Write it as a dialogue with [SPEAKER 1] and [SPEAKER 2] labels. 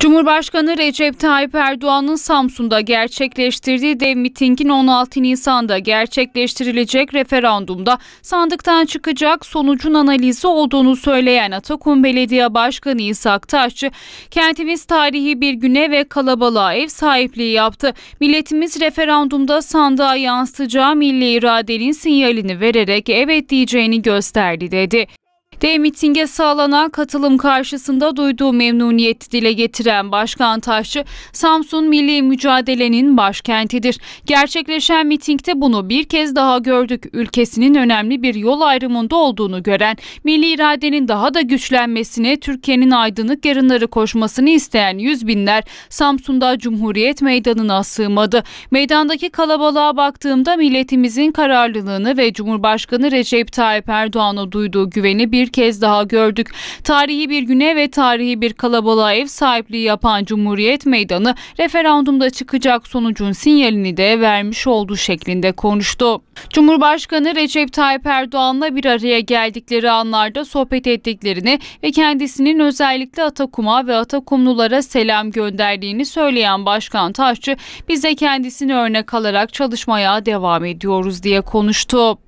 [SPEAKER 1] Cumhurbaşkanı Recep Tayyip Erdoğan'ın Samsun'da gerçekleştirdiği dev mitingin 16 Nisan'da gerçekleştirilecek referandumda sandıktan çıkacak sonucun analizi olduğunu söyleyen Atakum Belediye Başkanı İsa Taşçı, kentimiz tarihi bir güne ve kalabalığa ev sahipliği yaptı. Milletimiz referandumda sandığa yansıtacağı milli iradenin sinyalini vererek evet diyeceğini gösterdi dedi. D mitinge sağlanan katılım karşısında duyduğu memnuniyeti dile getiren Başkan Taşçı, Samsun milli mücadelenin başkentidir. Gerçekleşen mitingde bunu bir kez daha gördük. Ülkesinin önemli bir yol ayrımında olduğunu gören, milli iradenin daha da güçlenmesine, Türkiye'nin aydınlık yarınları koşmasını isteyen yüz binler Samsun'da Cumhuriyet Meydanı'na sığmadı. Meydandaki kalabalığa baktığımda milletimizin kararlılığını ve Cumhurbaşkanı Recep Tayyip Erdoğan'a duyduğu güveni bir bir kez daha gördük. Tarihi bir güne ve tarihi bir kalabalığa ev sahipliği yapan Cumhuriyet Meydanı referandumda çıkacak sonucun sinyalini de vermiş oldu şeklinde konuştu. Cumhurbaşkanı Recep Tayyip Erdoğan'la bir araya geldikleri anlarda sohbet ettiklerini ve kendisinin özellikle Atakum'a ve Atakumlulara selam gönderdiğini söyleyen Başkan Taşçı, biz de kendisini örnek alarak çalışmaya devam ediyoruz diye konuştu.